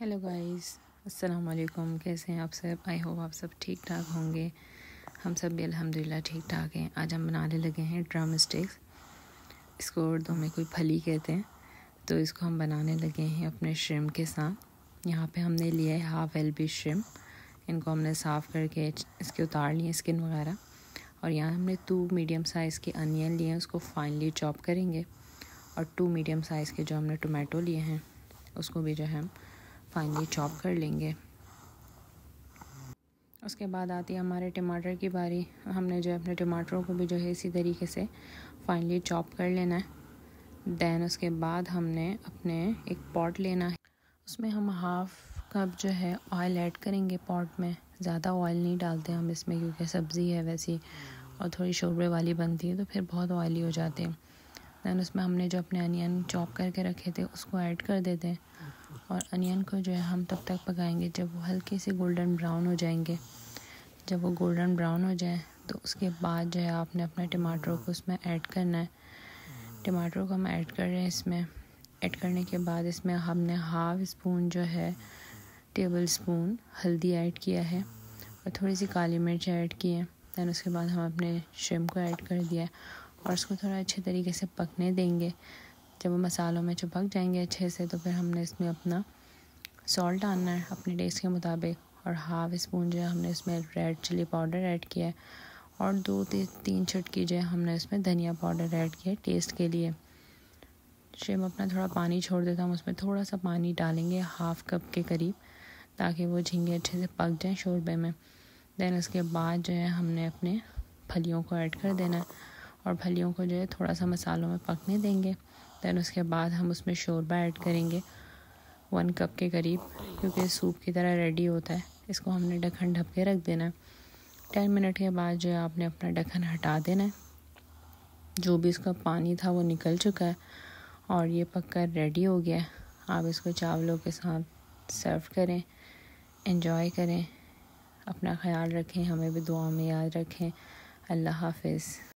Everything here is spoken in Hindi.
हेलो गाइस अस्सलाम वालेकुम कैसे हैं आप सब आई होप आप सब ठीक ठाक होंगे हम सब भी अल्हम्दुलिल्लाह ठीक ठाक हैं आज हम बनाने लगे हैं ड्रम स्टिक्स इसको उर्दू में कोई फली कहते हैं तो इसको हम बनाने लगे हैं अपने श्रिम के साथ यहाँ पे हमने लिया है हाफ एल बी श्रिम इनको हमने साफ़ करके इसके उतार लिए स्किन वगैरह और यहाँ हमने टू मीडियम साइज़ के अनियन लिए हैं उसको फाइनली चॉप करेंगे और टू मीडियम साइज़ के जो हमने टोमेटो लिए हैं उसको भी जो है फाइनली चॉप कर लेंगे उसके बाद आती है हमारे टमाटर की बारी हमने जो है अपने टमाटरों को भी जो है इसी तरीके से फाइनली चॉप कर लेना है दैन उसके बाद हमने अपने एक पॉट लेना है उसमें हम हाफ़ कप जो है ऑयल ऐड करेंगे पॉट में ज़्यादा ऑयल नहीं डालते हम इसमें क्योंकि सब्ज़ी है वैसी और थोड़ी शोरबे वाली बनती है तो फिर बहुत ऑयली हो जाते हैं दैन उसमें हमने जो अपने अनियन चॉप करके रखे थे उसको ऐड कर देते हैं और अनियन को जो है हम तब तक पकाएंगे जब वो हल्के से गोल्डन ब्राउन हो जाएंगे जब वो गोल्डन ब्राउन हो जाए तो उसके बाद जो है आपने अपने टमाटरों को उसमें ऐड करना है टमाटरों को हम ऐड कर रहे हैं इसमें ऐड करने के बाद इसमें हमने हाफ स्पून जो है टेबल स्पून हल्दी ऐड किया है और थोड़ी सी काली मिर्च ऐड की है दैन उसके बाद हम अपने श्रिम को ऐड कर दिया है और इसको थोड़ा अच्छे तरीके से पकने देंगे जब वो मसालों में पक जाएंगे अच्छे से तो फिर हमने इसमें अपना सॉल्ट डालना है अपने टेस्ट के मुताबिक और हाफ स्पून जो है हमने इसमें रेड चिली पाउडर ऐड किया है और दो तीन तीन छटकी जो है हमने इसमें धनिया पाउडर ऐड किया है टेस्ट के लिए शेम अपना थोड़ा पानी छोड़ देता हम उसमें थोड़ा सा पानी डालेंगे हाफ कप के करीब ताकि वो झींगे अच्छे से पक जाएँ शोरबे में देन उसके बाद जो है हमने अपने फलियों को ऐड कर देना है और फलियों को जो है थोड़ा सा मसालों में पकने देंगे दैन उसके बाद हम उसमें शोरबा ऐड करेंगे वन कप के करीब क्योंकि सूप की तरह रेडी होता है इसको हमने ढक्कन ढप के रख देना है टेन मिनट के बाद जो है आपने अपना ढक्कन हटा देना है जो भी इसका पानी था वो निकल चुका है और ये पककर रेडी हो गया आप इसको चावलों के साथ सर्व करें इन्जॉय करें अपना ख्याल रखें हमें भी दुआ में याद रखें अल्लाह हाफिज़